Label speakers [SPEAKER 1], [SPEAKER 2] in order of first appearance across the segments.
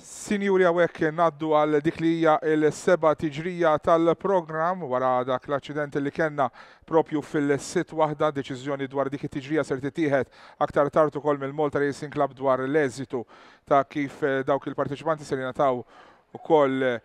[SPEAKER 1] Sinjuri għawek naddu għal dik li hija il-seba tiġrija tal-program wara dak l-accident li kena propju fil-sit wahda deċiżjoni dwar dik it-tiġrija ser titieħed aktar tartu kol mill-Malta Racing Club dwar l-eżitu ta' kif eh, dawk il-partiċipanti ser jingħataw ukoll eh,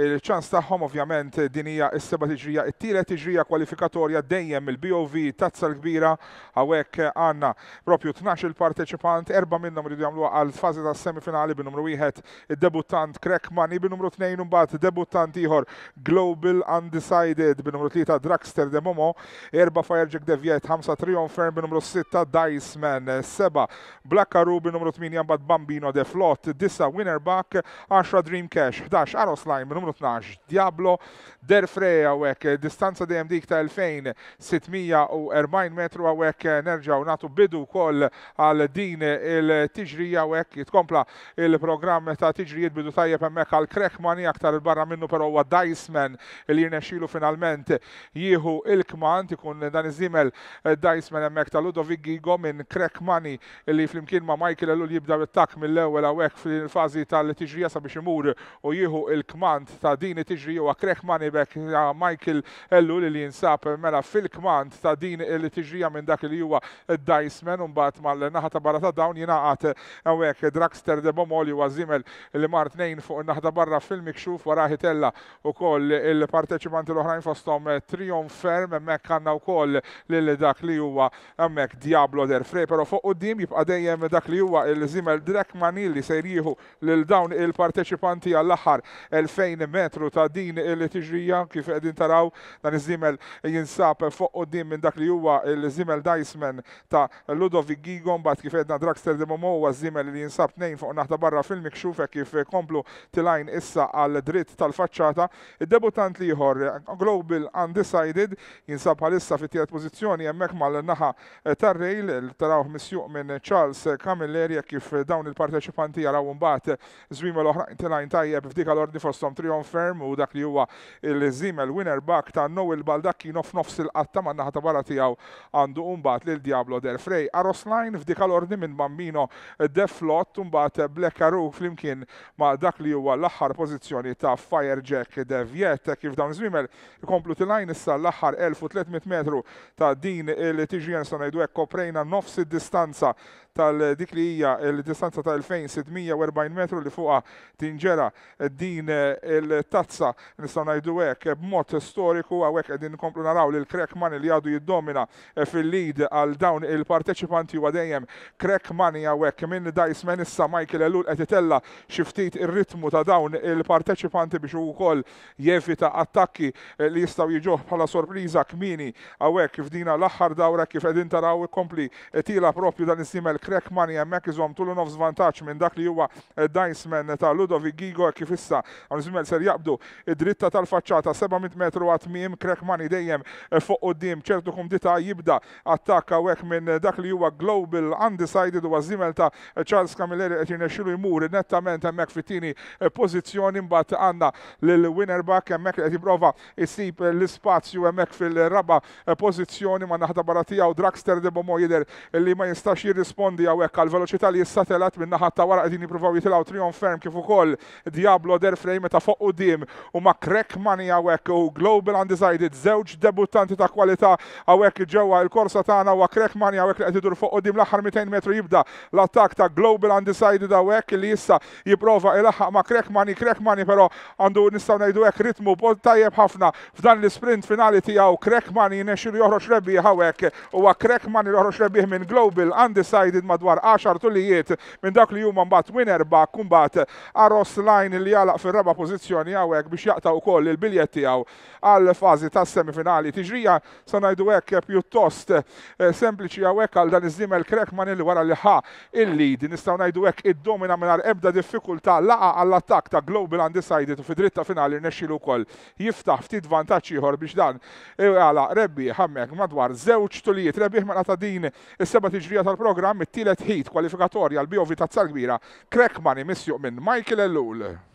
[SPEAKER 1] il-ċans tagħhom ovvjament din hija s-seba' tiġrija, it-tielet tiġrija kwalifikatorja dejjem il-BOV tazza l-kbira għawek għanna propju 12 il-parteċipant, erba' minnhom ridu għamlu għal fażi tas-semifinali bin-numru wieħed id-debuttant Crack Money bin-numru 2 imbagħad debuttant ieħor Global Undecided bin-numru 3 Dragster de Momo, erba' Firejack Devjet, 5 Triumfer bin-numru 6 Dice Man, seba' Blackaru bin-numru 8 mbagħad Bambino de Flot, disa Winnerback, 10 Dream Cash, 11 Arosline numru 12 Diablo, Der Freja għek distanza dejjem dik ta' 2640 metru għek nerġaw natu bidu kol għal din il-tiġrija għek jitkompla il-programm ta' tiġrijiet bidu tajjeb emmek għal Krekmani aktar barra minnu pero huwa Diceman li jirnexxilu finalment jieħu il-kman tikun dan iżimel eh, Dajsmen emmek ta' Ludovic Gigo minn Krekmani li flimkien ma' Michael Elul jibda bit-tak mill-ewwel għek fil-fazi tal-tiġrija sabiex imur u jieħu il-kman kmand ta' din tiġri huwa Greg Manibek ta' Michael Ellu li jinsab mela fil-kmand ta' din li tiġrija minn dak li huwa Diceman un bat mal-naħa ta' barra ta' dawn għat għawek Draxter de Bomoli għazimel li Mart Nejn fuq naħda barra fil xuf wara ħitella u koll il-parteċipanti l-oħrajn fostom eh, Triumferm mek għanna u koll li dak li huwa emmek Diablo der Frey pero fuq u dim jibqa dejjem dak li huwa il-zimel Drekmanil li sejriħu l-dawn il-parteċipanti għall-axar 2000 2 metru ta' din il-tiġrija kif qegħdin taraw dan iż-żimel jinsab fuq din minn dak li huwa il-żimel Dajsmen ta' Ludovic Gigon bat kif edna Draxter de Momo huwa żimel li jinsab nejn fuq naħta barra filmik xufek kif komplu tilajn issa għal dritt tal-faċċata. il debutant liħor Global Undecided jinsab bħalissa fit-tiet pożizzjoni hemmhekk mal-naħa tar-rejl tarawh misjuq minn Charles Camilleri e kif dawn il-parteċipanti jaraw mbagħad żwiemel oħra oħrajn tilajn tajjeb f'dik għal-ordni fosthom Patreon firm u dak li huwa il il winner back ta' no il-baldakki nof nofs il-qatta ma' naħta barra tijaw għandu umbat lil Diablo Del Frey. Aros line f'dikal ordi minn Bambino Deflot umbat Black Aru flimkien ma' dak li huwa l-aħħar pożizzjoni ta' Firejack Deviet kif dawn żmimel ikomplu tilajn issa l-aħħar 1300 metru ta' din il sona Jenson għajdu koprejna nofs id-distanza tal-dik li hija il-distanza ta' 2640 metru li fuqa tinġera din il-tazza najdu ngħidu hekk b'mod storiku hawnhekk qegħdin komplu naraw il-Crack Money li għadu jiddomina eh, fil-lead għal dawn il-parteċipanti huwa dejjem Money hawnhekk minn Man issa Michael Elul qed itella xi ftit ir-ritmu ta' dawn il-parteċipanti biex ukoll jevita attakki eh, li jistgħu jiġu bħala sorpriza kmini hawnhekk f'dina l-aħħar dawra kif qegħdin taraw kompli tila propju dan is Money għemmek hemmhekk tullu nof żvantaġġ minn dak li huwa eh, Diceman ta' Ludovic Gigo kif issa għan l ser jaqbdu id-dritta tal-faċċata 700 metru Krek Krekmani dejjem eh, fuq dim ċertu kumdita jibda attakka hekk minn dak li huwa Global Undecided u għazimel ta' Charles Camilleri qed jirnexxilu jmur nettament hemmhekk fitini pozizjoni eh, pożizzjoni mbagħad għandna winner back hemmhekk qed jipprova jisib l spazju hemmhekk fil-raba eh, pożizzjoni ma naħda baratija u Draxter de Bomo jider li ma jistax jirrispondi għawek għal veloċità li jissatelat minn naħat ta' wara qegħdin jippruvaw jitilgħu Trion Ferm kif ukoll Diablo Derfrej meta fuq u dim u ma' krek Money għawek u Global Undecided, zewġ debutanti ta' kwalità għawek ġewwa il-korsa tagħna u krek mani għawek li għedidur fuq u dim l-aħħar 200 metru jibda l-attak ta' Global Undecided għawek li jiprofa il ilaħħaq ma' krek mani krek mani pero għandu nistaw ngħidu hekk ritmu bod tajjeb ħafna f'dan l-sprint finali tiegħu Crack Mani nexxir joħroġ rebbieħ U huwa Crack Money joħroġ rebbieħ minn Global Undecided madwar 10 tullijiet minn dak li juman bat winner ba' kumbat Aros Line li jalaq fir-reba' pożizzjoni għawek biex jaqtaw ukoll il-biljet tiegħu għal fażi tas-semifinali tiġrija sa ngħidu hekk pjuttost eh, sempliċi għawek għal dan iż-żimel krek krekman il wara li ħa il-lead nistgħu ngħidu hekk id-domina mingħajr ebda diffikultà laqa għall-attakk ta' Global Undecided u fidritta finali rnexxilu wkoll jiftaħ ftit vantaġġ ieħor biex dan għala rebbi ħammek madwar żewġ tulijiet rebbi ħmena ta' din is-seba' tiġrija tal-programm it-tielet ħit kwalifikatorja l-biovi ta' kbira Krekman imissjuq minn Michael Ellul.